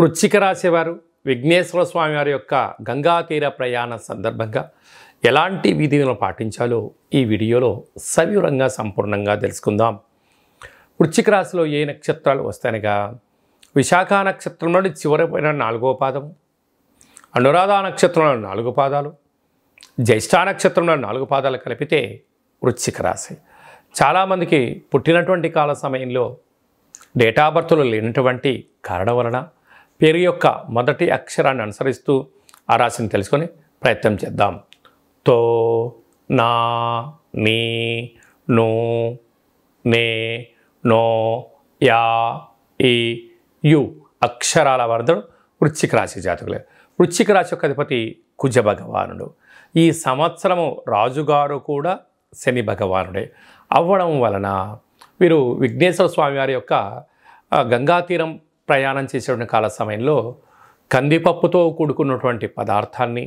వృచ్చిక రాశివారు విఘ్నేశ్వర స్వామి వారి యొక్క గంగా తీర ప్రయాణ సందర్భంగా ఎలాంటి విధులను పాటించాలో ఈ వీడియోలో సవివరంగా సంపూర్ణంగా తెలుసుకుందాం వృచ్చిక రాశిలో ఏ నక్షత్రాలు వస్తాయనగా విశాఖ నక్షత్రం నుండి చివరిపోయిన నాలుగో పాదం అనురాధ నక్షత్రంలో నాలుగు పాదాలు జ్యేష్ఠ నక్షత్రంలో నాలుగు పాదాలు కలిపితే వృచ్చిక రాశి చాలామందికి పుట్టినటువంటి కాల సమయంలో డేటా బర్త్లో లేనటువంటి కారణం వలన పేరు యొక్క మొదటి అక్షరాన్ని అనుసరిస్తూ ఆ రాశిని తెలుసుకొని ప్రయత్నం చేద్దాం తో నా నీ నూ నే నో యా ఈ యు అక్షరాల వరదడు వృశ్చిక రాశి జాతకులే వృశ్చిక రాశి యొక్క అధిపతి కుజ భగవానుడు ఈ సంవత్సరము రాజుగారు కూడా శని భగవానుడే అవ్వడం వలన వీరు విఘ్నేశ్వర స్వామివారి యొక్క గంగా తీరం ప్రయాణం చేసేటువంటి కాల సమయంలో కందిపప్పుతో కూడుకున్నటువంటి పదార్థాన్ని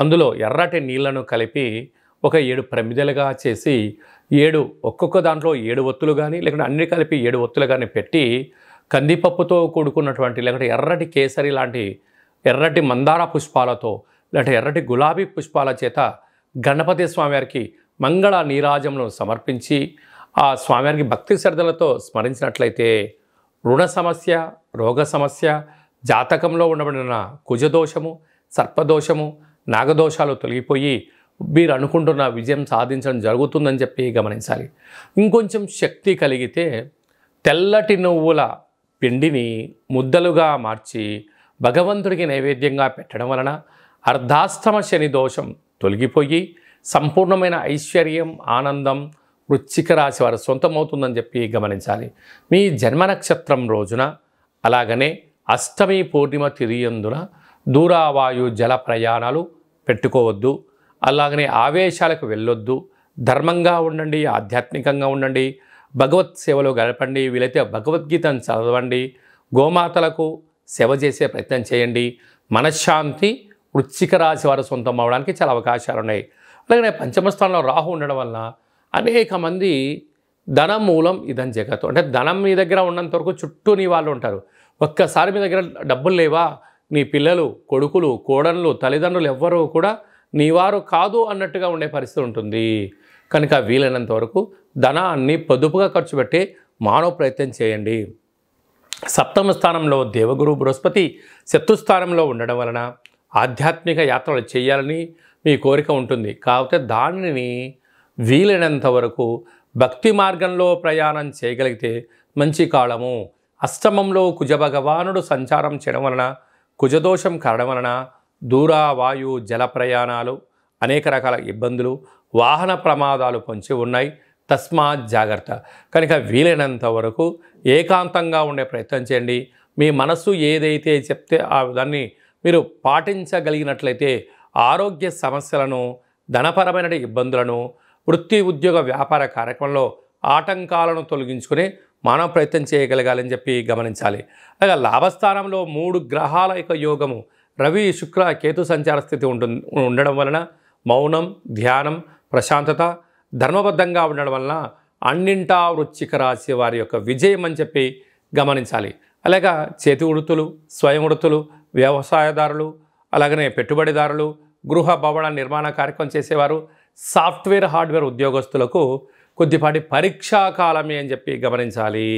అందులో ఎర్రటి నీళ్లను కలిపి ఒక ఏడు ప్రమిదలుగా చేసి ఏడు ఒక్కొక్క దాంట్లో ఏడు ఒత్తులు కానీ లేకుంటే అన్ని కలిపి ఏడు ఒత్తులు కానీ పెట్టి కందిపప్పుతో కూడుకున్నటువంటి లేకుంటే ఎర్రటి కేసరి లాంటి ఎర్రటి మందార పుష్పాలతో లేకపోతే ఎర్రటి గులాబీ పుష్పాల చేత గణపతి స్వామివారికి మంగళ నీరాజమును సమర్పించి ఆ స్వామివారికి భక్తి శ్రద్ధలతో స్మరించినట్లయితే రుణ సమస్య రోగ సమస్య జాతకంలో ఉండబడిన కుజదోషము సర్పదోషము నాగదోషాలు తొలగిపోయి మీరు అనుకుంటున్న విజయం సాధించడం జరుగుతుందని చెప్పి గమనించాలి ఇంకొంచెం శక్తి కలిగితే తెల్లటి నువ్వుల పిండిని ముద్దలుగా మార్చి భగవంతుడికి నైవేద్యంగా పెట్టడం వలన అర్ధాస్తమ శని దోషం తొలగిపోయి సంపూర్ణమైన ఐశ్వర్యం ఆనందం వృచ్చిక రాశి వారు సొంతమవుతుందని చెప్పి గమనించాలి మీ జన్మ నక్షత్రం రోజున అలాగనే అష్టమి పూర్ణిమ తిరియందున దూరావాయు జల ప్రయాణాలు పెట్టుకోవద్దు అలాగనే ఆవేశాలకు వెళ్ళొద్దు ధర్మంగా ఉండండి ఆధ్యాత్మికంగా ఉండండి భగవత్ సేవలో గడపండి వీలైతే భగవద్గీతను చదవండి గోమాతలకు సేవ చేసే ప్రయత్నం చేయండి మనశ్శాంతి వృశ్చిక రాశి వారు సొంతం అవడానికి చాలా అవకాశాలు ఉన్నాయి అలాగే పంచమస్థానంలో రాహు ఉండడం వల్ల అనేక మంది ధనం మూలం ఇదని జగత్తు అంటే ధనం మీ దగ్గర ఉన్నంత వరకు చుట్టూ నీ వాళ్ళు ఉంటారు ఒక్కసారి మీ దగ్గర డబ్బులు లేవా నీ పిల్లలు కొడుకులు కోడళ్ళు తల్లిదండ్రులు ఎవ్వరూ కూడా నీవారు కాదు అన్నట్టుగా ఉండే పరిస్థితి ఉంటుంది కనుక వీలైనంత వరకు ధనాన్ని పొదుపుగా ఖర్చు పెట్టి మానవ ప్రయత్నం చేయండి సప్తమ స్థానంలో దేవగురు బృహస్పతి శత్రుస్థానంలో ఉండడం వలన ఆధ్యాత్మిక యాత్రలు చేయాలని మీ కోరిక ఉంటుంది కాకపోతే దానిని వీలైనంత వరకు భక్తి మార్గంలో ప్రయాణం చేయగలిగితే మంచి కాలము అష్టమంలో కుజభగవానుడు సంచారం చేయడం వలన కుజదోషం కారణం వలన దూర వాయు జల ప్రయాణాలు అనేక రకాల ఇబ్బందులు వాహన ప్రమాదాలు పొంచి ఉన్నాయి తస్మాత్ జాగ్రత్త కనుక వీలైనంత వరకు ఏకాంతంగా ఉండే ప్రయత్నం చేయండి మీ మనస్సు ఏదైతే చెప్తే ఆ దాన్ని మీరు పాటించగలిగినట్లయితే ఆరోగ్య సమస్యలను ధనపరమైన ఇబ్బందులను వృత్తి ఉద్యోగ వ్యాపార కార్యక్రమంలో ఆటంకాలను తొలగించుకుని మానవ ప్రయత్నం చేయగలగాలని చెప్పి గమనించాలి అలాగే లాభస్థానంలో మూడు గ్రహాల యొక్క యోగము రవి శుక్ర కేతు సంచార స్థితి ఉంటుంది ఉండడం వలన మౌనం ధ్యానం ప్రశాంతత ధర్మబద్ధంగా ఉండడం వలన అన్నింటా వృచ్చిక రాశి వారి యొక్క విజయం అని చెప్పి గమనించాలి అలాగే చేతి ఉడుతులు స్వయం ఉడుతులు వ్యవసాయదారులు అలాగనే పెట్టుబడిదారులు గృహ భవన నిర్మాణ కార్యక్రమం చేసేవారు సాఫ్ట్వేర్ హార్డ్వేర్ ఉద్యోగస్తులకు కొద్దిపాటి పరీక్షా కాలమే అని చెప్పి గమనించాలి